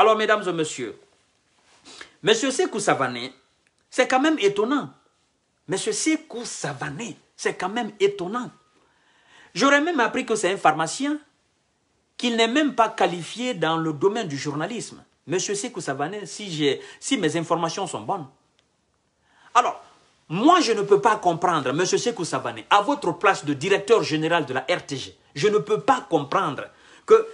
Alors, mesdames et messieurs, Monsieur Sekou Savané, c'est quand même étonnant. Monsieur Sekou Savané, c'est quand même étonnant. J'aurais même appris que c'est un pharmacien, qu'il n'est même pas qualifié dans le domaine du journalisme. Monsieur Sekou Savané, si, mes informations sont bonnes. Alors, moi, je ne peux pas comprendre, Monsieur Sekou Savané, à votre place de directeur général de la RTG, je ne peux pas comprendre que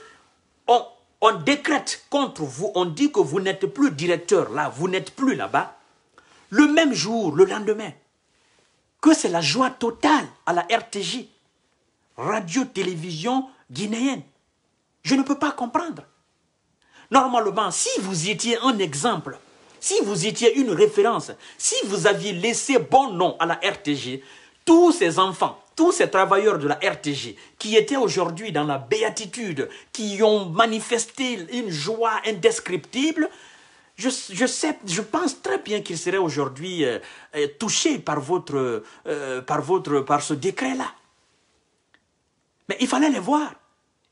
on décrète contre vous, on dit que vous n'êtes plus directeur là, vous n'êtes plus là-bas, le même jour, le lendemain, que c'est la joie totale à la RTJ, radio-télévision guinéenne. Je ne peux pas comprendre. Normalement, si vous étiez un exemple, si vous étiez une référence, si vous aviez laissé bon nom à la RTG, tous ces enfants, tous ces travailleurs de la RTG qui étaient aujourd'hui dans la béatitude, qui ont manifesté une joie indescriptible, je, sais, je pense très bien qu'ils seraient aujourd'hui euh, euh, touchés par, votre, euh, par, votre, par ce décret-là. Mais il fallait les voir.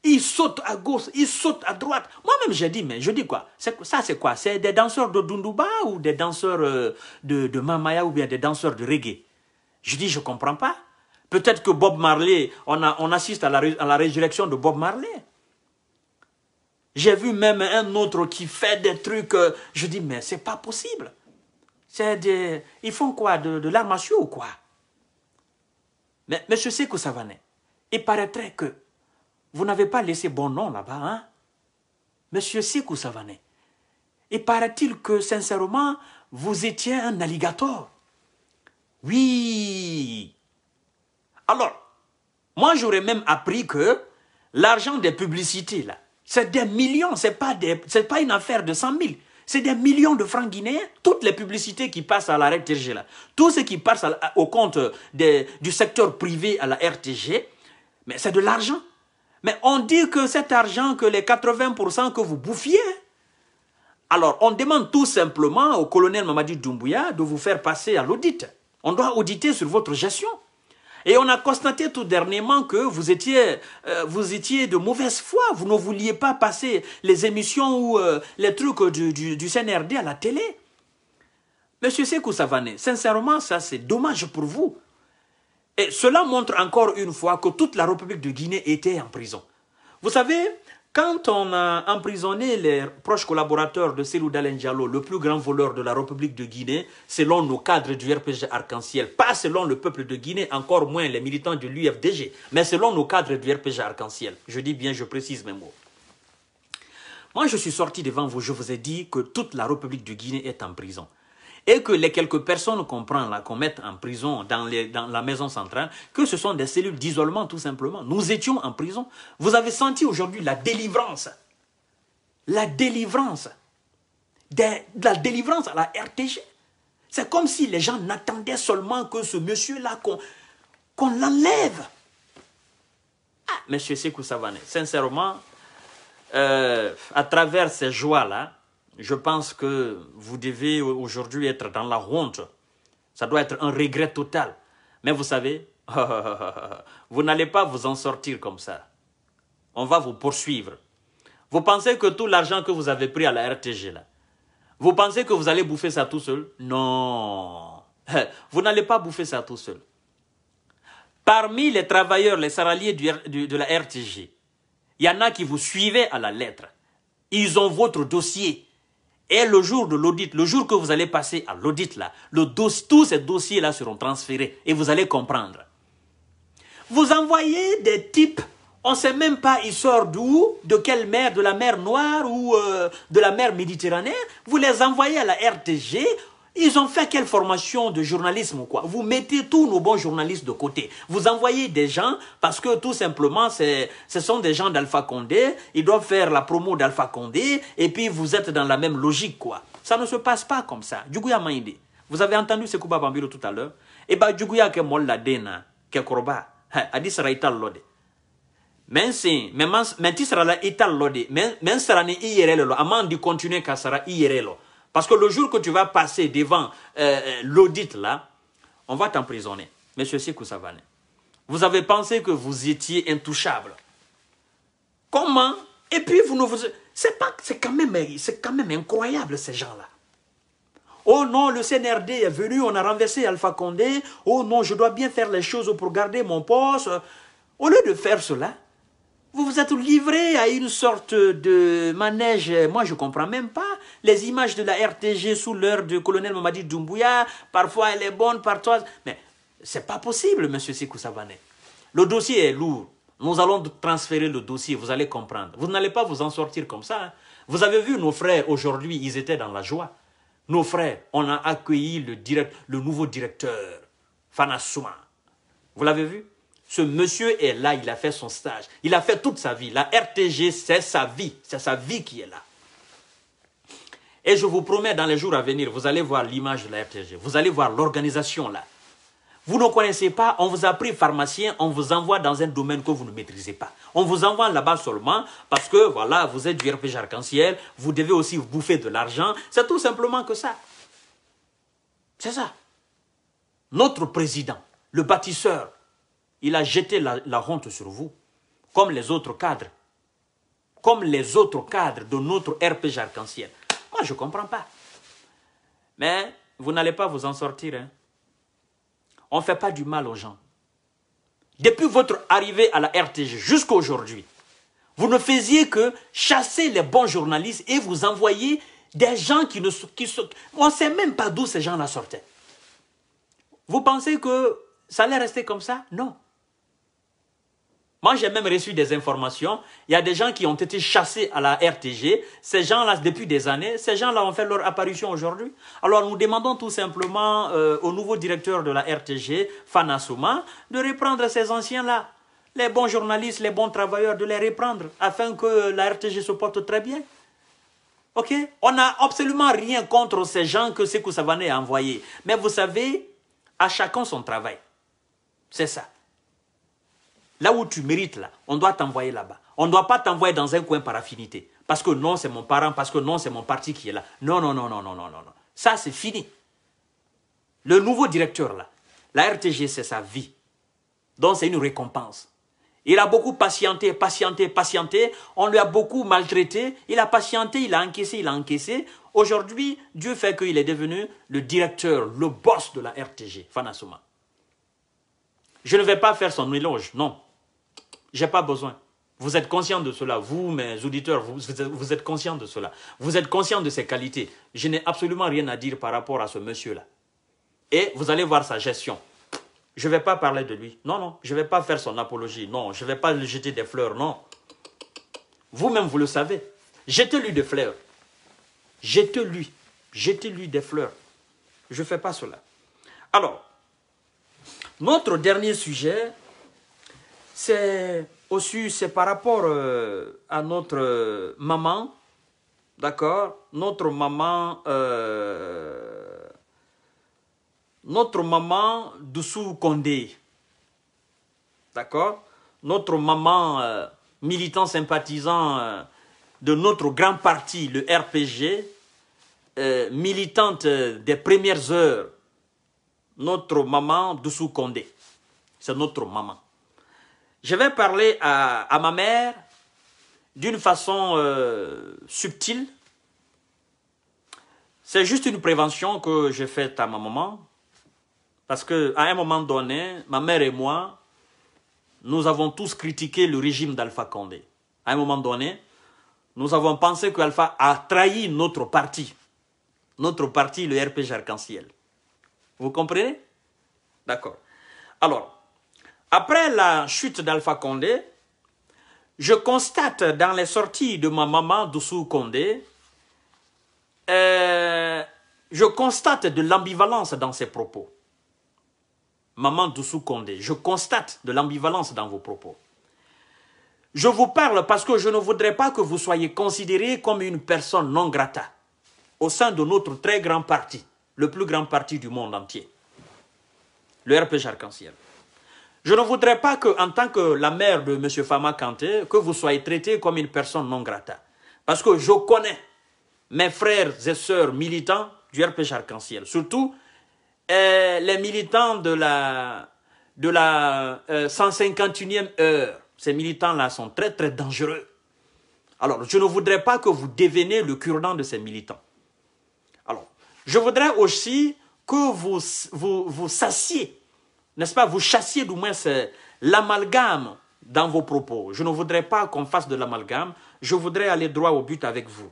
Ils sautent à gauche, ils sautent à droite. Moi-même, j'ai dit, mais je dis quoi Ça, c'est quoi C'est des danseurs de Dunduba ou des danseurs de, de Mamaya ou bien des danseurs de reggae je dis, je ne comprends pas. Peut-être que Bob Marley, on, a, on assiste à la, résurrection de Bob Marley. J'ai vu même un autre qui fait des trucs. Euh, je dis, mais c'est pas possible. C'est des... Ils font quoi De, l'armature ou quoi mais, mais je sais que ça va Il paraîtrait que vous n'avez pas laissé bon nom là-bas, hein Monsieur Sikou Savané, et paraît-il que, sincèrement, vous étiez un alligator. Oui. Alors, moi j'aurais même appris que l'argent des publicités, là, c'est des millions, c'est pas, pas une affaire de 100 000. C'est des millions de francs guinéens. Toutes les publicités qui passent à la RTG, là, tout ce qui passe au compte du secteur privé à la RTG, mais c'est de l'argent. Mais on dit que cet argent, que les 80% que vous bouffiez, alors on demande tout simplement au colonel Mamadi Doumbouya de vous faire passer à l'audit. On doit auditer sur votre gestion. Et on a constaté tout dernièrement que vous étiez, euh, vous étiez de mauvaise foi. Vous ne vouliez pas passer les émissions ou euh, les trucs du, du, CNRD à la télé. Monsieur Sekou Savané, sincèrement, ça c'est dommage pour vous. Et cela montre encore une fois que toute la République de Guinée était en prison. Vous savez, quand on a emprisonné les proches collaborateurs de Selou Dalen le plus grand voleur de la République de Guinée, selon nos cadres du RPG Arc-en-Ciel, pas selon le peuple de Guinée, encore moins les militants de l'UFDG, mais selon nos cadres du RPG Arc-en-Ciel. Je dis bien, je précise mes mots. Moi, je suis sorti devant vous, je vous ai dit que toute la République de Guinée est en prison et que les quelques personnes qu'on prend là, qu'on met en prison dans, la maison centrale, que ce sont des cellules d'isolement tout simplement. Nous étions en prison. Vous avez senti aujourd'hui la délivrance. La délivrance. la délivrance à la RTG. C'est comme si les gens n'attendaient seulement que ce monsieur-là qu'on l'enlève. Ah, monsieur Sekou sincèrement, euh, à travers ces joies-là, je pense que vous devez aujourd'hui être dans la honte. Ça doit être un regret total. Mais vous savez, vous n'allez pas vous en sortir comme ça. On va vous poursuivre. Vous pensez que tout l'argent que vous avez pris à la RTG, là, vous pensez que vous allez bouffer ça tout seul Non. Vous n'allez pas bouffer ça tout seul. Parmi les travailleurs, les salariés de la RTG, il y en a qui vous suivaient à la lettre. Ils ont votre dossier. Et le jour de l'audit, le jour que vous allez passer à l'audit là, le dos, tous ces dossiers là seront transférés et vous allez comprendre. Vous envoyez des types, on ne sait même pas ils sortent d'où, de quelle mer, de la mer Noire ou euh, de la mer Méditerranée. Vous les envoyez à la RTG, ils ont fait quelle formation de journalisme ou quoi Vous mettez tous nos bons journalistes de côté. Vous envoyez des gens parce que tout simplement, ce sont des gens d'Alpha Condé. Ils doivent faire la promo d'Alpha Condé et puis vous êtes dans la même logique quoi. Ça ne se passe pas comme ça. Djuguya Maïdé. Vous avez entendu ce Kuba Bambilo tout à l'heure Eh bien, Djougouya ke molla dena, ke sera raital lode. si même tu seras là, ital lode, men sarani iyerelo, amandi continue kasara iyerelo. Parce que le jour que tu vas passer devant euh, euh, l'audit, là, on va t'emprisonner. Monsieur Sikou Savané, vous avez pensé que vous étiez intouchable. Comment Et puis, vous ne vous... C'est quand, même... quand même incroyable, ces gens-là. Oh non, le CNRD est venu, on a renversé Alpha Condé. Oh non, je dois bien faire les choses pour garder mon poste. Au lieu de faire cela, vous vous êtes livré à une sorte de manège. Moi, je ne comprends même pas. Les images de la RTG sous l'heure du colonel Mamadi Doumbouya, parfois elle est bonne, parfois... Mais c'est pas possible, monsieur Sikou Savané. Le dossier est lourd. Nous allons transférer le dossier, vous allez comprendre. Vous n'allez pas vous en sortir comme ça. Hein. Vous avez vu nos frères aujourd'hui, ils étaient dans la joie. Nos frères, on a accueilli le, direct, le nouveau directeur, Fana Souma. Vous l'avez vu ce monsieur est là, il a fait son stage, il a fait toute sa vie. La RTG, c'est sa vie, c'est sa vie qui est là. Et je vous promets, dans les jours à venir, vous allez voir l'image de la RTG, vous allez voir l'organisation là. Vous ne connaissez pas, on vous a pris pharmacien, on vous envoie dans un domaine que vous ne maîtrisez pas. On vous envoie là-bas seulement parce que, voilà, vous êtes du RPG arc-en-ciel, vous devez aussi vous bouffer de l'argent. C'est tout simplement que ça. C'est ça. Notre président, le bâtisseur, il a jeté la, honte sur vous, comme les autres cadres. Comme les autres cadres de notre RPG arc-en-ciel. Moi, je ne comprends pas. Mais vous n'allez pas vous en sortir. Hein. On ne fait pas du mal aux gens. Depuis votre arrivée à la RTG jusqu'à aujourd'hui, vous ne faisiez que chasser les bons journalistes et vous envoyer des gens qui ne qui se, on ne sait même pas d'où ces gens-là sortaient. Vous pensez que ça allait rester comme ça Non. Moi, j'ai même reçu des informations. Il y a des gens qui ont été chassés à la RTG. Ces gens-là, depuis des années, ces gens-là ont fait leur apparition aujourd'hui. Alors, nous demandons tout simplement euh, au nouveau directeur de la RTG, Fana Souma, de reprendre ces anciens-là les bons journalistes, les bons travailleurs, de les reprendre afin que la RTG se porte très bien. Ok On n'a absolument rien contre ces gens que Sekou Savané a envoyés. Mais vous savez, à chacun son travail. C'est ça. Là où tu mérites, là, on doit t'envoyer là-bas. On ne doit pas t'envoyer dans un coin par affinité. Parce que non, c'est mon parent, parce que non, c'est mon parti qui est là. Non, non, non, non, non, non, non. non. Ça, c'est fini. Le nouveau directeur, là, la RTG, c'est sa vie. Donc, c'est une récompense. Il a beaucoup patienté, patienté, patienté. On lui a beaucoup maltraité. Il a patienté, il a encaissé, il a encaissé. Aujourd'hui, Dieu fait qu'il est devenu le directeur, le boss de la RTG, Fanasoma. Je ne vais pas faire son éloge, non. J'ai pas besoin. Vous êtes conscient de cela, vous, mes auditeurs, vous, êtes conscient de cela. Vous êtes conscient de ses qualités. Je n'ai absolument rien à dire par rapport à ce monsieur-là. Et vous allez voir sa gestion. Je ne vais pas parler de lui. Non, non, je ne vais pas faire son apologie. Non, je ne vais pas lui jeter des fleurs. Non. Vous-même, vous le savez. Jetez-lui des fleurs. Jetez-lui. Jetez-lui des fleurs. Je ne fais pas cela. Alors, notre dernier sujet, c'est aussi c'est par rapport euh, à notre euh, maman, d'accord Notre maman, euh, notre maman Doussou Condé, d'accord Notre maman militante, militant sympathisant de notre grand parti, le RPG, militante des premières heures, notre maman Doussou Condé, c'est notre maman. Je vais parler à, ma mère d'une façon euh, subtile. C'est juste une prévention que j'ai faite à ma maman. Parce qu'à un moment donné, ma mère et moi, nous avons tous critiqué le régime d'Alpha Condé. À un moment donné, nous avons pensé qu'Alpha a trahi notre parti. Notre parti, le RPG Arc-en-Ciel. Vous comprenez D'accord. Alors, après la chute d'Alpha Condé, je constate dans les sorties de ma maman Doussou Condé, euh, je constate de l'ambivalence dans ses propos. Maman Doussou Condé, je constate de l'ambivalence dans vos propos. Je vous parle parce que je ne voudrais pas que vous soyez considéré comme une personne non grata au sein de notre très grand parti, le plus grand parti du monde entier, le RPG Arc-en-Ciel. Je ne voudrais pas que, en tant que la mère de M. Fama Kanté, que vous soyez traité comme une personne non grata. Parce que je connais mes frères et sœurs militants du RPG Arc-en-Ciel. Surtout euh, les militants de la, de la 151e euh, heure. Ces militants-là sont très, très dangereux. Alors, je ne voudrais pas que vous deveniez le cure de ces militants. Alors, je voudrais aussi que vous vous, vous sassiez n'est-ce pas, vous chassiez du moins l'amalgame dans vos propos. Je ne voudrais pas qu'on fasse de l'amalgame, je voudrais aller droit au but avec vous.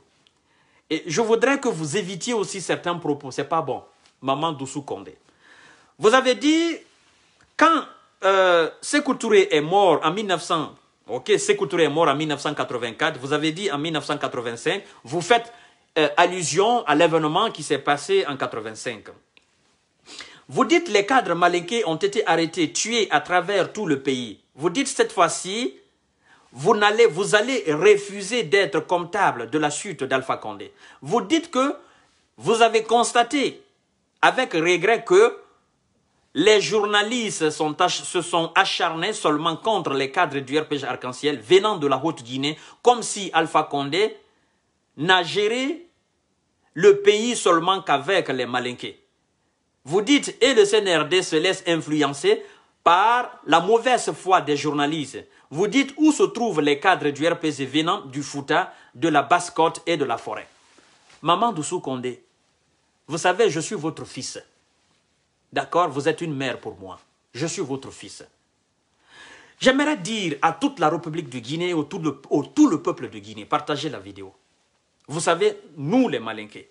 Et je voudrais que vous évitiez aussi certains propos, Ce n'est pas bon, maman Doussou Condé. Vous avez dit, quand euh, Sekou Touré est mort en 1900, ok, Touré est mort en 1984, vous avez dit en 1985, vous faites euh, allusion à l'événement qui s'est passé en 1985. Vous dites les cadres malinqués ont été arrêtés, tués à travers tout le pays. Vous dites cette fois-ci, vous vous allez refuser d'être comptable de la suite d'Alpha Condé. Vous dites que vous avez constaté avec regret que les journalistes se sont acharnés seulement contre les cadres du RPG Arc-en-Ciel venant de la Haute-Guinée, comme si Alpha Condé n'a géré le pays seulement qu'avec les Malinqués. Vous dites, et le CNRD se laisse influencer par la mauvaise foi des journalistes. Vous dites où se trouvent les cadres du RPC venant du Fouta, de la Basse-Côte et de la forêt. Maman Doussou Condé, vous savez, je suis votre fils. D'accord Vous êtes une mère pour moi. Je suis votre fils. J'aimerais dire à toute la République de Guinée, au tout, le, au tout le peuple de Guinée, partagez la vidéo. Vous savez, nous les Malinqués,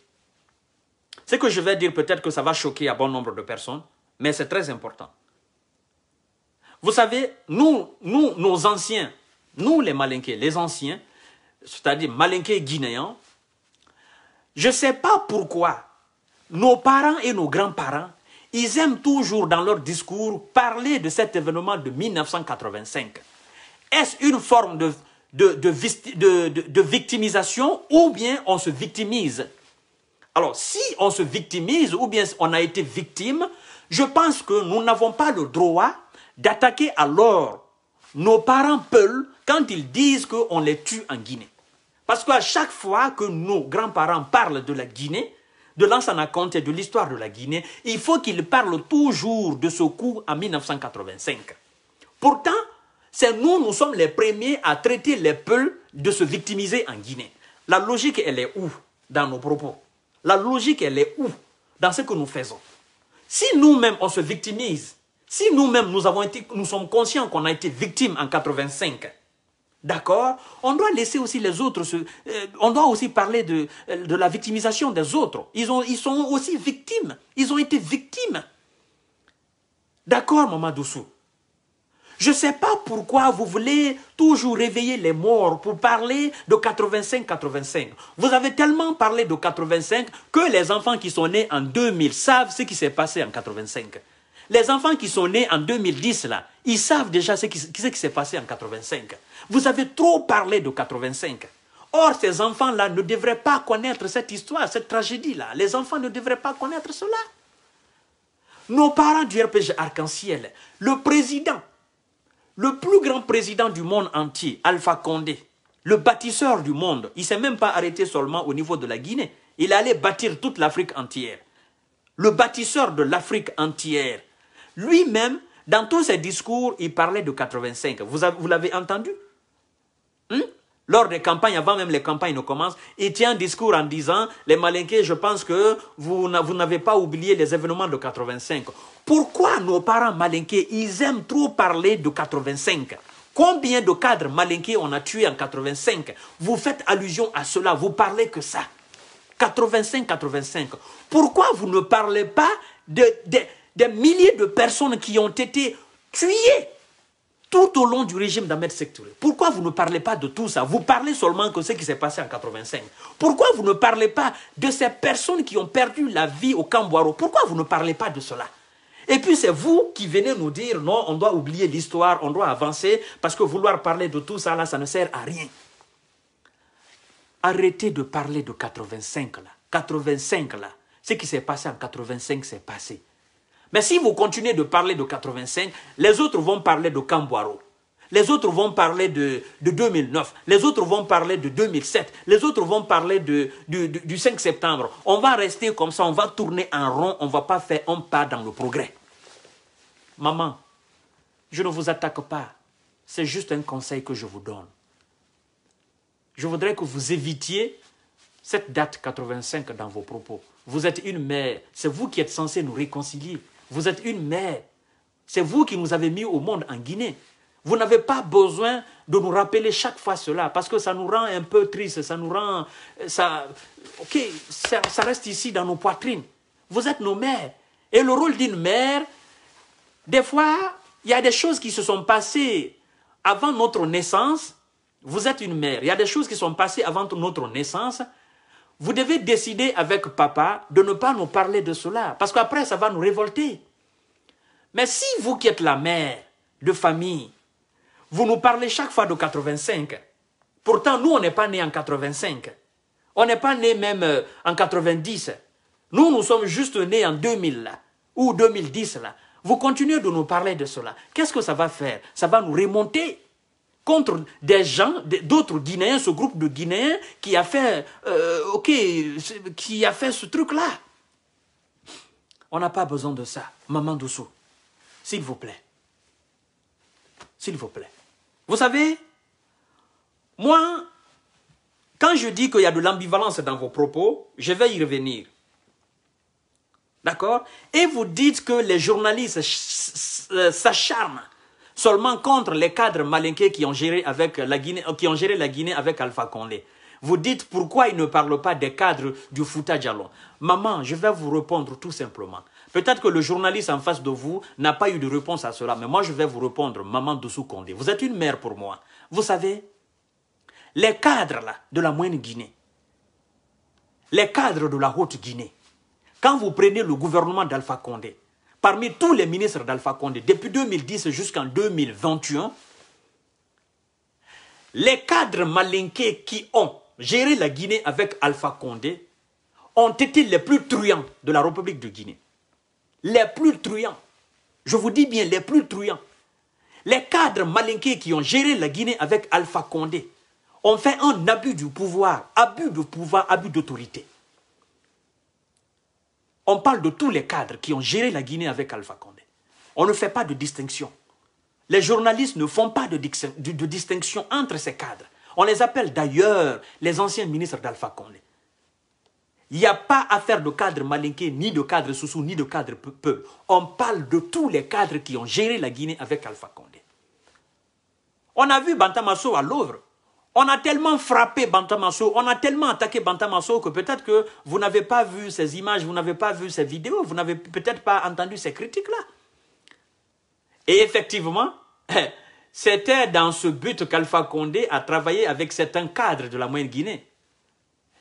ce que je vais dire, peut-être que ça va choquer à bon nombre de personnes, mais c'est très important. Vous savez, nous, nous, nos anciens, nous les Malinqués, les anciens, c'est-à-dire Malinqués guinéens, je ne sais pas pourquoi nos parents et nos grands-parents, ils aiment toujours dans leur discours parler de cet événement de 1985. Est-ce une forme de victimisation ou bien on se victimise alors, si on se victimise ou bien on a été victime, je pense que nous n'avons pas le droit d'attaquer alors nos parents peuls quand ils disent qu'on les tue en Guinée. Parce qu'à chaque fois que nos grands-parents parlent de la Guinée, de l'ancien compte et de l'histoire de la Guinée, il faut qu'ils parlent toujours de ce coup en 1985. Pourtant, c'est nous, nous sommes les premiers à traiter les peuls de se victimiser en Guinée. La logique, elle est où dans nos propos la logique, elle est où Dans ce que nous faisons. Si nous-mêmes, on se victimise, si nous-mêmes, nous, avons nous sommes conscients qu'on a été victime en 85, d'accord On doit laisser aussi les autres, se, euh, on doit aussi parler de, euh, de la victimisation des autres. Ils, ont, ils sont aussi victimes, ils ont été victimes. D'accord, Maman Doussou je ne sais pas pourquoi vous voulez toujours réveiller les morts pour parler de 85-85. Vous avez tellement parlé de 85 que les enfants qui sont nés en 2000 savent ce qui s'est passé en 85. Les enfants qui sont nés en 2010, là, ils savent déjà ce qui, ce qui s'est passé en 85. Vous avez trop parlé de 85. Or, ces enfants-là ne devraient pas connaître cette histoire, cette tragédie-là. Les enfants ne devraient pas connaître cela. Nos parents du RPG Arc-en-Ciel, le président le plus grand président du monde entier, Alpha Condé, le bâtisseur du monde, il ne s'est même pas arrêté seulement au niveau de la Guinée. Il allait bâtir toute l'Afrique entière. Le bâtisseur de l'Afrique entière. Lui-même, dans tous ses discours, il parlait de 85. Vous l'avez entendu hmm? lors des campagnes, avant même les campagnes ne commencent, il tient un discours en disant Les Malinqués, je pense que vous n'avez pas oublié les événements de 85. Pourquoi nos parents Malinqués, ils aiment trop parler de 85 Combien de cadres Malinqués on a tués en 85 Vous faites allusion à cela, vous parlez que ça. 85-85. Pourquoi vous ne parlez pas de, des milliers de personnes qui ont été tuées tout au long du régime d'Ahmed Sektouré. Pourquoi vous ne parlez pas de tout ça Vous parlez seulement de ce qui s'est passé en 85. Pourquoi vous ne parlez pas de ces personnes qui ont perdu la vie au Camboiro Pourquoi vous ne parlez pas de cela et puis c'est vous qui venez nous dire non, on doit oublier l'histoire, on doit avancer, parce que vouloir parler de tout ça là, ça ne sert à rien. Arrêtez de parler de 85 là. 85 là. Ce qui s'est passé en 85 s'est passé. Mais si vous continuez de parler de 85, les autres vont parler de Camboiro. Les autres vont parler de, de 2009. Les autres vont parler de 2007. Les autres vont parler de, du 5 septembre. On va rester comme ça, on va tourner en rond, on ne va pas faire un pas dans le progrès. Maman, je ne vous attaque pas. C'est juste un conseil que je vous donne. Je voudrais que vous évitiez cette date 85 dans vos propos. Vous êtes une mère, c'est vous qui êtes censé nous réconcilier. Vous êtes une mère. C'est vous qui nous avez mis au monde en Guinée. Vous n'avez pas besoin de nous rappeler chaque fois cela, parce que ça nous rend un peu tristes, ça nous rend... Ça, ok, ça, ça reste ici dans nos poitrines. Vous êtes nos mères. Et le rôle d'une mère, des fois, il y a des choses qui se sont passées avant notre naissance. Vous êtes une mère. Il y a des choses qui sont passées avant notre naissance vous devez décider avec papa de ne pas nous parler de cela, parce qu'après, ça va nous révolter. Mais si vous qui êtes la mère de famille, vous nous parlez chaque fois de 85, pourtant nous, on n'est pas né en 85, on n'est pas né même euh, en 90, nous, nous sommes juste nés en 2000 ou 2010 là. Vous continuez de nous parler de cela. Qu'est-ce que ça va faire Ça va nous remonter contre des gens, d'autres Guinéens, ce groupe de Guinéens qui a fait, euh, qui a fait ce truc-là. On n'a pas besoin de ça. Maman doussou. s'il vous plaît. S'il vous plaît. Vous savez, moi, quand je dis qu'il y a de l'ambivalence dans vos propos, je vais y revenir. D'accord Et vous dites que les journalistes s'acharnent seulement contre les cadres malinqués qui ont géré, avec la Guinée, qui ont géré la Guinée avec Alpha Condé. Vous dites pourquoi ils ne parlent pas des cadres du Fouta Djalon. Maman, je vais vous répondre tout simplement. Peut-être que le journaliste en face de vous n'a pas eu de réponse à cela, mais moi je vais vous répondre, maman Doussou Condé. Vous êtes une mère pour moi. Vous savez, les cadres là, de la Moyenne Guinée, les cadres de la Haute Guinée, quand vous prenez le gouvernement d'Alpha Condé, parmi tous les ministres d'Alpha Condé, depuis 2010 jusqu'en 2021, les cadres malinqués qui ont géré la Guinée avec Alpha Condé ont été les plus truands de la République de Guinée. Les plus truands. Je vous dis bien, les plus truands. Les cadres malinqués qui ont géré la Guinée avec Alpha Condé ont fait un abus du pouvoir, abus de pouvoir, abus d'autorité. On parle de tous les cadres qui ont géré la Guinée avec Alpha Condé. On ne fait pas de distinction. Les journalistes ne font pas de, distinction entre ces cadres. On les appelle d'ailleurs les anciens ministres d'Alpha Condé. Il n'y a pas à faire de cadre malinqué, ni de cadre soussou, ni de cadre peu. On parle de tous les cadres qui ont géré la Guinée avec Alpha Condé. On a vu Bantamasso à Louvre. On a tellement frappé Bantamasso, on a tellement attaqué Bantamasso que peut-être que vous n'avez pas vu ces images, vous n'avez pas vu ces vidéos, vous n'avez peut-être pas entendu ces critiques-là. Et effectivement, c'était dans ce but qu'Alpha Condé a travaillé avec certains cadres de la Moyenne-Guinée.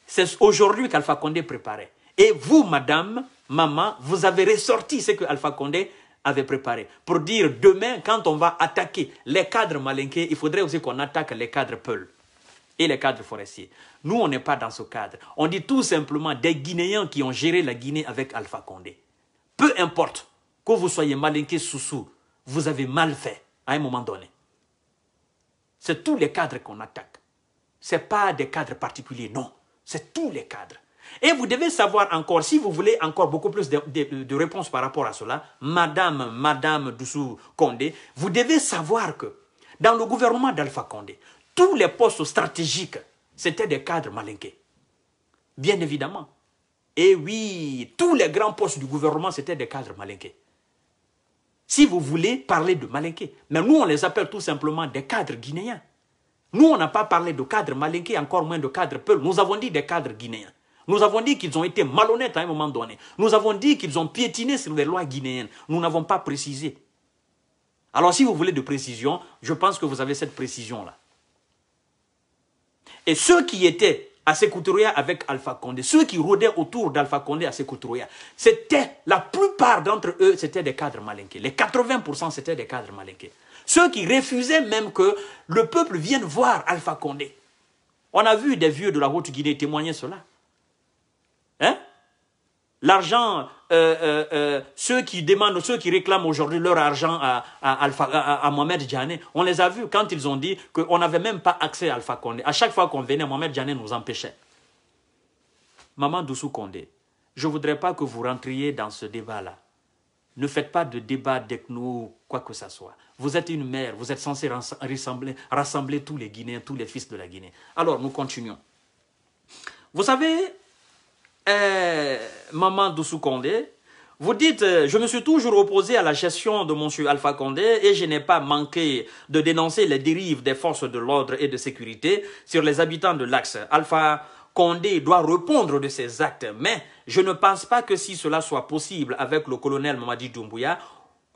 C'est aujourd'hui qu'Alpha Condé préparait. Et vous, madame, maman, vous avez ressorti ce que Alpha Condé avait préparé. Pour dire, demain, quand on va attaquer les cadres malinqués, il faudrait aussi qu'on attaque les cadres peuls et les cadres forestiers. Nous, on n'est pas dans ce cadre. On dit tout simplement des Guinéens qui ont géré la Guinée avec Alpha Condé. Peu importe que vous soyez malinqué sous vous avez mal fait à un moment donné. C'est tous les cadres qu'on attaque. Ce n'est pas des cadres particuliers, non. C'est tous les cadres. Et vous devez savoir encore, si vous voulez encore beaucoup plus de, réponses par rapport à cela, Madame, Madame Doussou Condé, vous devez savoir que dans le gouvernement d'Alpha Condé, tous les postes stratégiques, c'était des cadres malinqués. Bien évidemment. Et eh oui, tous les grands postes du gouvernement, c'était des cadres malinqués. Si vous voulez parler de malinqués, mais nous, on les appelle tout simplement des cadres guinéens. Nous, on n'a pas parlé de cadres malinqués, encore moins de cadres peuls. Nous avons dit des cadres guinéens. Nous avons dit qu'ils ont été malhonnêtes à un moment donné. Nous avons dit qu'ils ont piétiné sur les lois guinéennes. Nous n'avons pas précisé. Alors, si vous voulez de précision, je pense que vous avez cette précision-là. Et ceux qui étaient à Sekoutouria avec Alpha Condé, ceux qui rôdaient autour d'Alpha Condé à Sekou c'était la plupart d'entre eux, c'était des cadres malinqués. Les 80% c'étaient des cadres malinqués. Ceux qui refusaient même que le peuple vienne voir Alpha Condé. On a vu des vieux de la Haute-Guinée témoigner cela. Hein L'argent, euh, euh, euh, ceux qui demandent, ceux qui réclament aujourd'hui leur argent à, à, Mohamed Djané, on les a vus quand ils ont dit qu'on n'avait même pas accès à Alpha Condé. À chaque fois qu'on venait, Mohamed Djané nous empêchait. Maman Doussou Condé, je ne voudrais pas que vous rentriez dans ce débat-là. Ne faites pas de débat nous quoi que ça soit. Vous êtes une mère, vous êtes censé rassembler tous les Guinéens, tous les fils de la Guinée. Alors, nous continuons. Vous savez, « Eh, Maman Doussou Condé, vous dites, euh, je me suis toujours opposé à la gestion de monsieur Alpha Condé et je n'ai pas manqué de dénoncer les dérives des forces de l'ordre et de sécurité sur les habitants de l'Axe. Alpha Condé doit répondre de ses actes, mais je ne pense pas que si cela soit possible avec le colonel Mamadi Doumbouya,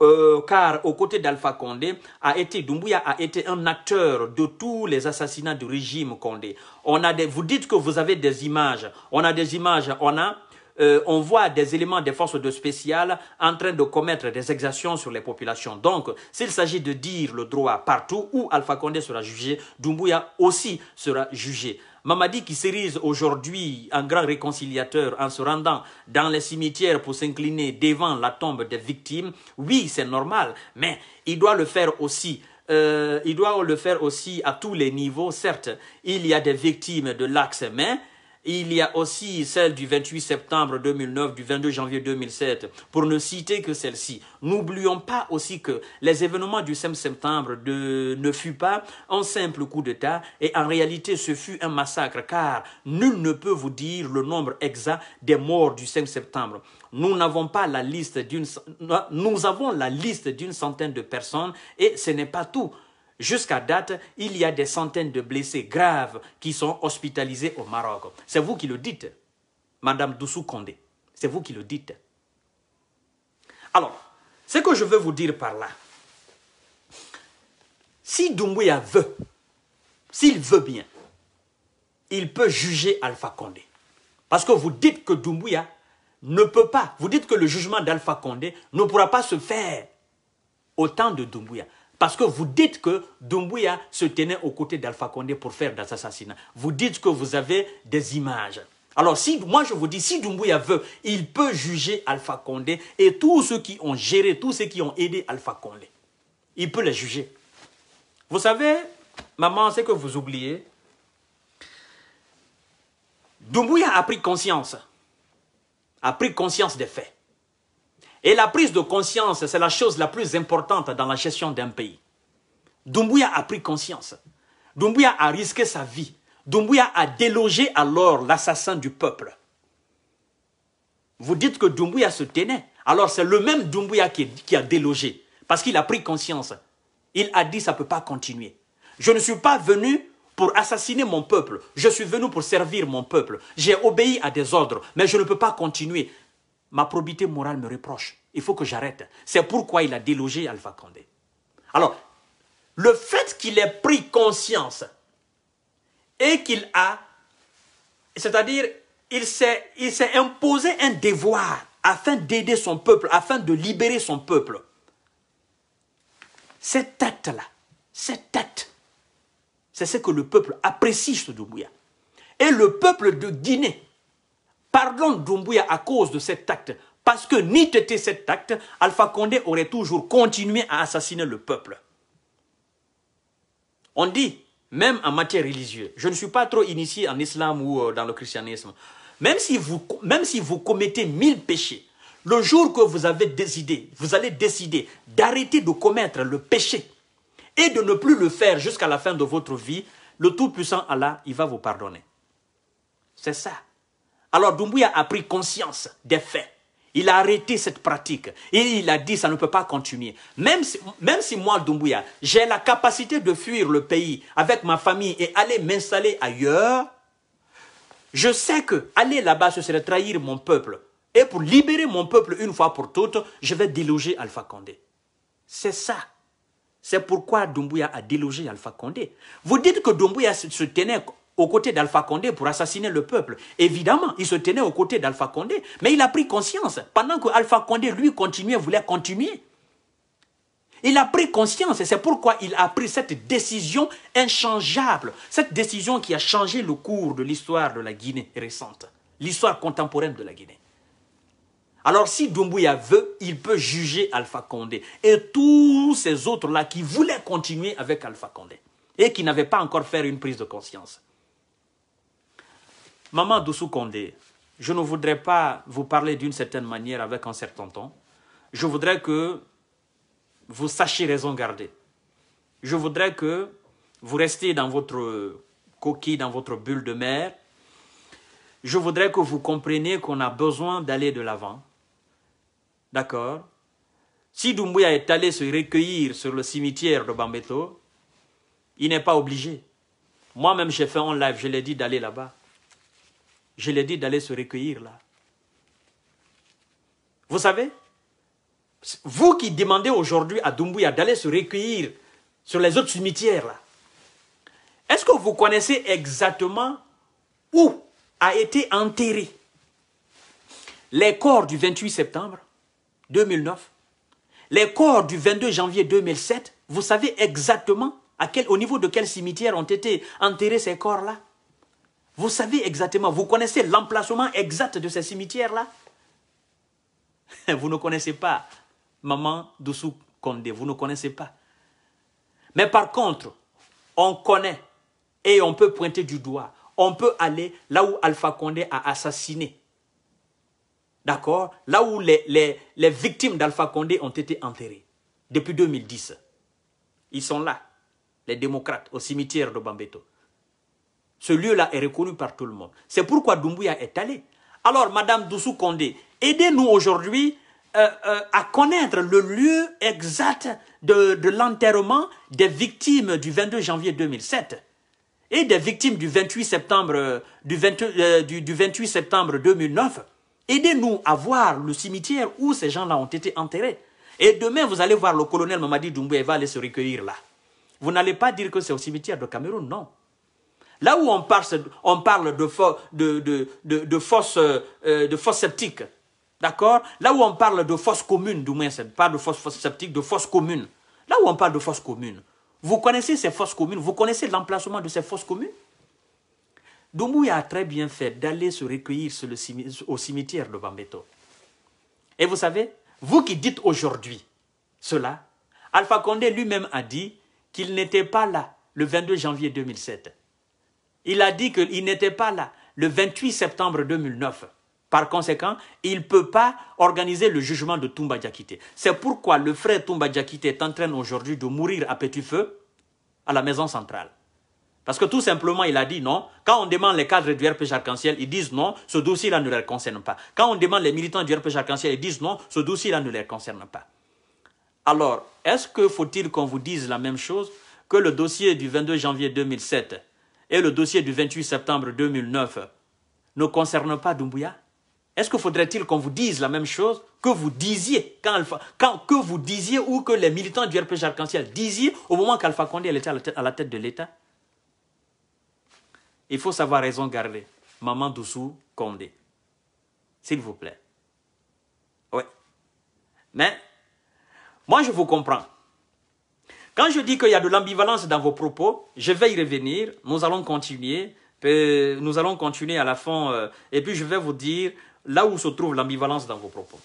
euh, car aux côtés d'Alpha Condé, a été, Doumbouya a été un acteur de tous les assassinats du régime Condé. On a des, vous dites que vous avez des images. On a des images, on a... Euh, on voit des éléments des forces de spéciales en train de commettre des exactions sur les populations. Donc, s'il s'agit de dire le droit partout où Alpha Condé sera jugé, Doumbouya aussi sera jugé. Mamadi Kisserise, aujourd'hui en grand réconciliateur en se rendant dans les cimetières pour s'incliner devant la tombe des victimes, oui, c'est normal, mais il doit le faire aussi euh, il doit le faire aussi à tous les niveaux. Certes, il y a des victimes de l'axe, mais il y a aussi celle du 28 septembre 2009, du 22 janvier 2007, pour ne citer que celle-ci. N'oublions pas aussi que les événements du 5 septembre ne furent pas un simple coup d'État et en réalité ce fut un massacre car nul ne peut vous dire le nombre exact des morts du 5 septembre. Nous n'avons pas Nous avons la liste d'une centaine de personnes et ce n'est pas tout. Jusqu'à date, il y a des centaines de blessés graves qui sont hospitalisés au Maroc. C'est vous qui le dites, Madame Doussou Condé. C'est vous qui le dites. Alors, ce que je veux vous dire par là, si Doumbouya veut, s'il veut bien, il peut juger Alpha Condé. Parce que vous dites que Doumbouya ne peut pas, vous dites que le jugement d'Alpha Condé ne pourra pas se faire au temps de Doumbouya. Parce que vous dites que Doumbouya se tenait aux côtés d'Alpha Condé pour faire des assassinats. Vous dites que vous avez des images. Alors, si, moi je vous dis, si Doumbouya veut, il peut juger Alpha Condé et tous ceux qui ont géré, tous ceux qui ont aidé Alpha Condé. Il peut les juger. Vous savez, maman, c'est que vous oubliez. Doumbouya a pris conscience, a pris conscience des faits. Et la prise de conscience, c'est la chose la plus importante dans la gestion d'un pays. Doumbouya a pris conscience. Doumbouya a risqué sa vie. Doumbouya a délogé alors l'assassin du peuple. Vous dites que Doumbouya se tenait. Alors c'est le même Doumbouya qui, qui a délogé. Parce qu'il a pris conscience. Il a dit ça ne peut pas continuer. Je ne suis pas venu pour assassiner mon peuple. Je suis venu pour servir mon peuple. J'ai obéi à des ordres, mais je ne peux pas continuer ma probité morale me reproche. Il faut que j'arrête. C'est pourquoi il a délogé Alpha Condé. Alors, le fait qu'il ait pris conscience et qu'il a, c'est-à-dire, il s'est, il s'est imposé un devoir afin d'aider son peuple, afin de libérer son peuple. Cette tête-là, cette tête, c'est ce que le peuple apprécie ce Doumbouya. Et le peuple de Guinée Pardonne Doumbouya à cause de cet acte, parce que ni t'étais cet acte, Alpha Condé aurait toujours continué à assassiner le peuple. On dit, même en matière religieuse, je ne suis pas trop initié en islam ou euh, dans le christianisme, même si vous, même si vous commettez mille péchés, le jour que vous avez décidé, vous allez décider d'arrêter de commettre le péché et de ne plus le faire jusqu'à la fin de votre vie, le Tout-Puissant Allah, il va vous pardonner. C'est ça. Alors Doumbouya a pris conscience des faits. Il a arrêté cette pratique et il a dit ça ne peut pas continuer. Même si, même si moi, Doumbouya, j'ai la capacité de fuir le pays avec ma famille et aller m'installer ailleurs, je sais que aller là-bas, ce serait trahir mon peuple. Et pour libérer mon peuple une fois pour toutes, je vais déloger Alpha Condé. C'est ça. C'est pourquoi Doumbouya a délogé Alpha Condé. Vous dites que Doumbouya se tenait aux côtés d'Alpha Condé pour assassiner le peuple. Évidemment, il se tenait aux côtés d'Alpha Condé, mais il a pris conscience, pendant que Alpha Condé, lui, continuait, voulait continuer. Il a pris conscience et c'est pourquoi il a pris cette décision inchangeable, cette décision qui a changé le cours de l'histoire de la Guinée récente, l'histoire contemporaine de la Guinée. Alors si Dumbuya veut, il peut juger Alpha Condé et tous ces autres-là qui voulaient continuer avec Alpha Condé et qui n'avaient pas encore fait une prise de conscience. Maman Doussou Condé, je ne voudrais pas vous parler d'une certaine manière avec un certain ton. Je voudrais que vous sachiez raison garder. Je voudrais que vous restiez dans votre coquille, dans votre bulle de mer. Je voudrais que vous compreniez qu'on a besoin d'aller de l'avant. D'accord Si Doumbouya est allé se recueillir sur le cimetière de Bambeto, il n'est pas obligé. Moi-même, j'ai fait un live, je l'ai dit d'aller là-bas. Je l'ai dit d'aller se recueillir là. Vous savez, vous qui demandez aujourd'hui à Dumbuya d'aller se recueillir sur les autres cimetières là, est-ce que vous connaissez exactement où a été enterré les corps du 28 septembre 2009, les corps du 22 janvier 2007, vous savez exactement à quel, au niveau de quel cimetière ont été enterrés ces corps-là vous savez exactement, vous connaissez l'emplacement exact de ces cimetières-là Vous ne connaissez pas Maman Doussou Condé, vous ne connaissez pas. Mais par contre, on connaît et on peut pointer du doigt. On peut aller là où Alpha Condé a assassiné. D'accord Là où les, victimes d'Alpha Condé ont été enterrées depuis 2010. Ils sont là, les démocrates, au cimetière de Bambeto. Ce lieu-là est reconnu par tout le monde. C'est pourquoi Doumbouya est allé. Alors, Madame Doussou Condé, aidez-nous aujourd'hui euh, euh, à connaître le lieu exact de, l'enterrement des victimes du 22 janvier 2007 et des victimes du 28 septembre, euh, du du, du 28 septembre 2009. Aidez-nous à voir le cimetière où ces gens-là ont été enterrés. Et demain, vous allez voir le colonel Mamadi Doumbouya, il va aller se recueillir là. Vous n'allez pas dire que c'est au cimetière de Cameroun, non. Là où on parle, de, de, de, de, euh, d'accord Là où on parle de force commune, du moins, pas de force, force sceptique, de force commune. Là où on parle de force commune, vous connaissez ces forces communes, vous connaissez l'emplacement de ces forces communes Doumbouya a très bien fait d'aller se recueillir au cimetière de Bambeto. Et vous savez, vous qui dites aujourd'hui cela, Alpha Condé lui-même a dit qu'il n'était pas là le 22 janvier 2007. Il a dit qu'il n'était pas là le 28 septembre 2009. Par conséquent, il ne peut pas organiser le jugement de Toumba Diakité. C'est pourquoi le frère Toumba Diakité est en train aujourd'hui de mourir à petit feu à la maison centrale. Parce que tout simplement, il a dit non. Quand on demande les cadres du RPG Arc-en-Ciel, ils disent non, ce dossier-là ne les concerne pas. Quand on demande les militants du RPG Arc-en-Ciel, ils disent non, ce dossier-là ne les concerne pas. Alors, est-ce que faut-il qu'on vous dise la même chose que le dossier du 22 janvier 2007 et le dossier du 28 septembre 2009 ne concerne pas Doumbouya Est-ce que faudrait-il qu'on vous dise la même chose que vous disiez que vous disiez ou que les militants du RPG Arc-en-Ciel disaient au moment qu'Alpha Condé était à la tête de l'État Il faut savoir raison garder. Maman Doussou Condé, s'il vous plaît. Oui. Mais moi, je vous comprends. Quand je dis qu'il y a de l'ambivalence dans vos propos, je vais y revenir. Nous allons continuer. Euh, nous allons continuer à la fin. Euh, et puis, je vais vous dire là où se trouve l'ambivalence dans vos propos.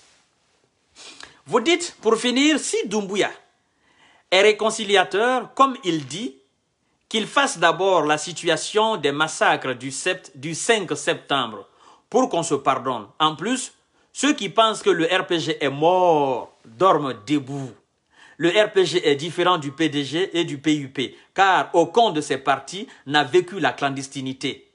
Vous dites, pour finir, si Dumbuya est réconciliateur, comme il dit, qu'il fasse d'abord la situation des massacres du 5 septembre pour qu'on se pardonne. En plus, ceux qui pensent que le RPG est mort dorment debout. Le RPG est différent du PDG et du PUP, car aucun de ces partis n'a vécu la clandestinité.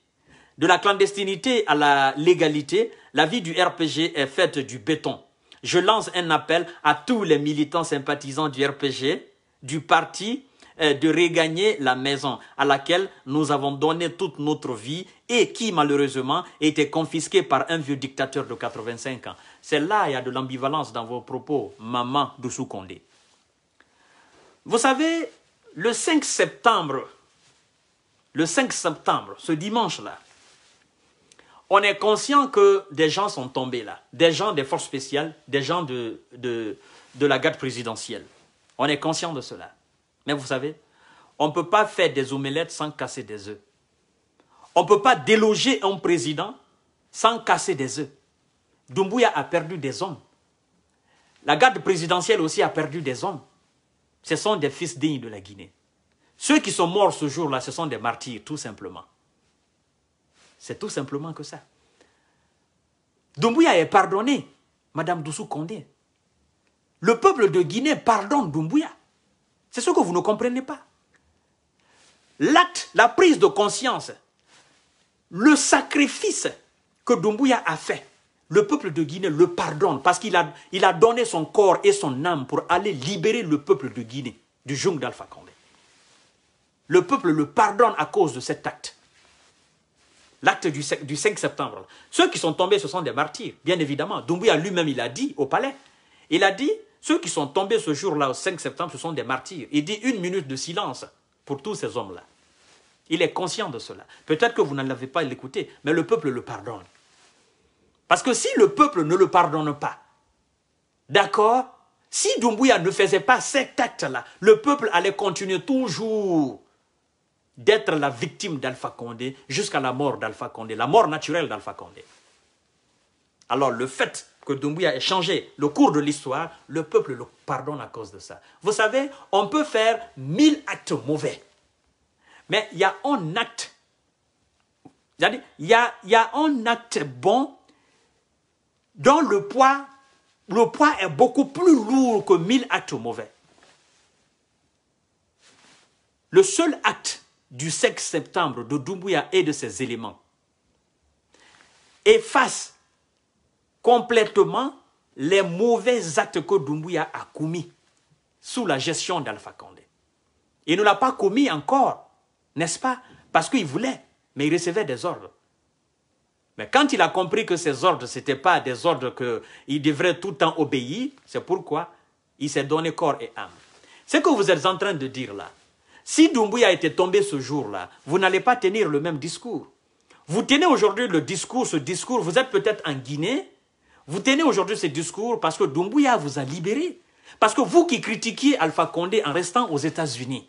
De la clandestinité à la légalité, la vie du RPG est faite du béton. Je lance un appel à tous les militants sympathisants du RPG, du parti, euh, de regagner la maison à laquelle nous avons donné toute notre vie et qui malheureusement était confisquée par un vieux dictateur de 85 ans. C'est là il y a de l'ambivalence dans vos propos, maman de vous savez, le 5 septembre, le 5 septembre, ce dimanche-là, on est conscient que des gens sont tombés là, des gens des forces spéciales, des gens de, de la garde présidentielle. On est conscient de cela. Mais vous savez, on ne peut pas faire des omelettes sans casser des œufs. On ne peut pas déloger un président sans casser des œufs. Dumbuya a perdu des hommes. La garde présidentielle aussi a perdu des hommes ce sont des fils dignes de la Guinée. Ceux qui sont morts ce jour-là, ce sont des martyrs, tout simplement. C'est tout simplement que ça. Doumbouya est pardonné, Madame Doussou Condé. Le peuple de Guinée pardonne Doumbouya. C'est ce que vous ne comprenez pas. L'acte, la prise de conscience, le sacrifice que Doumbouya a fait le peuple de Guinée le pardonne parce qu'il a, donné son corps et son âme pour aller libérer le peuple de Guinée du jungle d'Alpha Condé. Le peuple le pardonne à cause de cet acte. L'acte du, 5 septembre. Ceux qui sont tombés, ce sont des martyrs, bien évidemment. Doumbouya lui-même, il a dit au palais, il a dit, ceux qui sont tombés ce jour-là, au 5 septembre, ce sont des martyrs. Il dit une minute de silence pour tous ces hommes-là. Il est conscient de cela. Peut-être que vous n'en avez pas l'écouté, mais le peuple le pardonne. Parce que si le peuple ne le pardonne pas, d'accord Si Doumbouya ne faisait pas cet acte-là, le peuple allait continuer toujours d'être la victime d'Alpha Condé jusqu'à la mort d'Alpha Condé, la mort naturelle d'Alpha Condé. Alors le fait que Doumbouya ait changé le cours de l'histoire, le peuple le pardonne à cause de ça. Vous savez, on peut faire mille actes mauvais, mais il y a un acte, il y a, y a un acte bon dont le poids, le poids est beaucoup plus lourd que mille actes mauvais. Le seul acte du 6 septembre de Doumbouya et de ses éléments efface complètement les mauvais actes que Doumbouya a commis sous la gestion d'Alpha Condé. Il ne l'a pas commis encore, n'est-ce pas Parce qu'il voulait, mais il recevait des ordres. Mais quand il a compris que ces ordres, ce n'étaient pas des ordres qu'il devrait tout le temps obéir, c'est pourquoi il s'est donné corps et âme. Ce que vous êtes en train de dire là, si Doumbouya était tombé ce jour-là, vous n'allez pas tenir le même discours. Vous tenez aujourd'hui le discours, ce discours, vous êtes peut-être en Guinée, vous tenez aujourd'hui ce discours parce que Doumbouya vous a libéré. Parce que vous qui critiquiez Alpha Condé en restant aux États-Unis,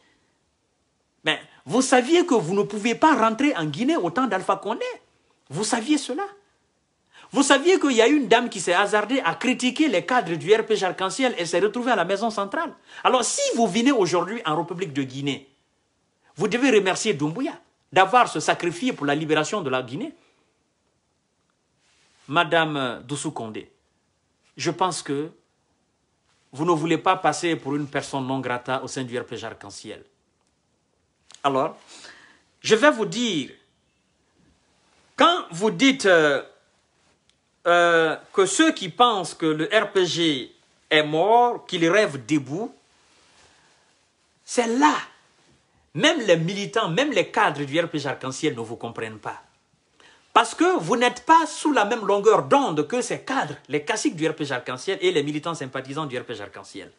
vous saviez que vous ne pouviez pas rentrer en Guinée au temps d'Alpha Condé. Vous saviez cela Vous saviez qu'il y a une dame qui s'est hasardée à critiquer les cadres du RPG Arc-en-Ciel et s'est retrouvée à la maison centrale. Alors si vous venez aujourd'hui en République de Guinée, vous devez remercier Doumbouya d'avoir se sacrifié pour la libération de la Guinée. Madame Doussou Condé, je pense que vous ne voulez pas passer pour une personne non grata au sein du RPG Arc-en-Ciel. Alors, je vais vous dire quand vous dites euh, euh, que ceux qui pensent que le RPG est mort, qu'ils rêvent debout, c'est là. Même les militants, même les cadres du RPG Arc-en-Ciel ne vous comprennent pas. Parce que vous n'êtes pas sous la même longueur d'onde que ces cadres, les classiques du RPG Arc-en-Ciel et les militants sympathisants du RPG Arc-en-Ciel.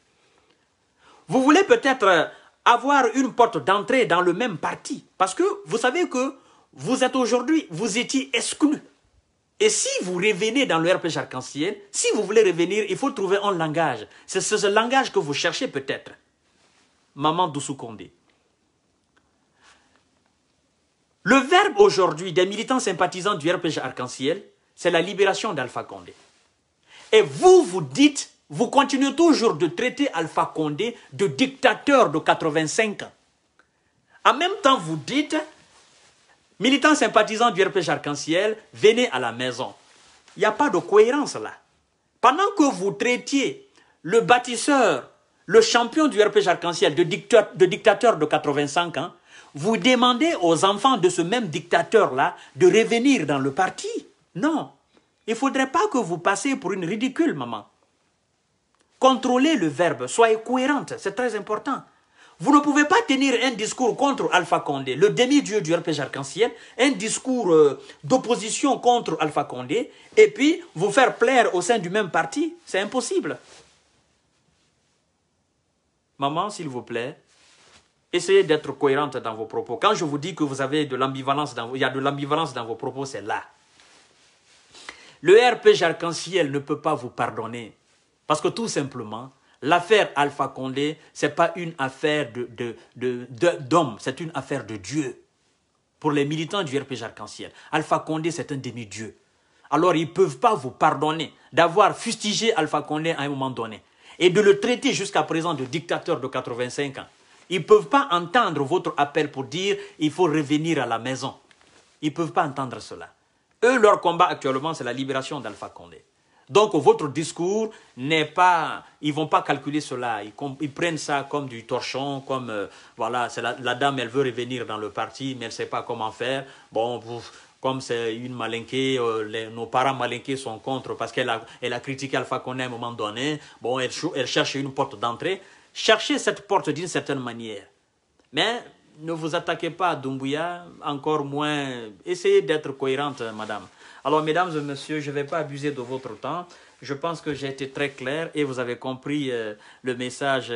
Vous voulez peut-être euh, avoir une porte d'entrée dans le même parti. Parce que vous savez que vous êtes aujourd'hui, vous étiez exclus. Et si vous revenez dans le RPG arc-en-ciel, si vous voulez revenir, il faut trouver un langage. C'est ce, langage que vous cherchez peut-être. Maman Doussoukondé. Le verbe aujourd'hui des militants sympathisants du RPG arc-en-ciel, c'est la libération d'Alpha Condé. Et vous, vous dites, vous continuez toujours de traiter Alpha Condé de dictateur de 85 ans. En même temps, vous dites, Militants sympathisants du RPG Arc-en-Ciel, venez à la maison. Il n'y a pas de cohérence là. Pendant que vous traitiez le bâtisseur, le champion du RPG Arc-en-Ciel, de, dictateur de, dictateur de 85 ans, vous demandez aux enfants de ce même dictateur-là de revenir dans le parti. Non. Il ne faudrait pas que vous passiez pour une ridicule, maman. Contrôlez le verbe, soyez cohérente, c'est très important. Vous ne pouvez pas tenir un discours contre Alpha Condé, le demi-dieu du RPG arc-en-ciel, un discours euh, d'opposition contre Alpha Condé, et puis vous faire plaire au sein du même parti. C'est impossible. Maman, s'il vous plaît, essayez d'être cohérente dans vos propos. Quand je vous dis que vous avez de l'ambivalence dans, il y a de l'ambivalence dans vos propos, c'est là. Le RPG arc-en-ciel ne peut pas vous pardonner. Parce que tout simplement, L'affaire Alpha Condé, ce n'est pas une affaire d'homme, de, c'est une affaire de Dieu. Pour les militants du RPG Arc-en-Ciel, Alpha Condé, c'est un demi-dieu. Alors, ils ne peuvent pas vous pardonner d'avoir fustigé Alpha Condé à un moment donné et de le traiter jusqu'à présent de dictateur de 85 ans. Ils ne peuvent pas entendre votre appel pour dire il faut revenir à la maison. Ils ne peuvent pas entendre cela. Eux, leur combat actuellement, c'est la libération d'Alpha Condé. Donc votre discours n'est pas, ils vont pas calculer cela, ils, prennent ça comme du torchon, comme euh, voilà, la, la, dame elle veut revenir dans le parti mais elle sait pas comment faire. Bon, comme c'est une malinquée, euh, nos parents malinqués sont contre parce qu'elle a, elle a critiqué Alpha Condé à un moment donné. Bon, elle, elle cherche une porte d'entrée. Cherchez cette porte d'une certaine manière. Mais ne vous attaquez pas à Dumbuya, encore moins. Essayez d'être cohérente, madame. Alors, mesdames et messieurs, je ne vais pas abuser de votre temps. Je pense que j'ai été très clair et vous avez compris euh, le message.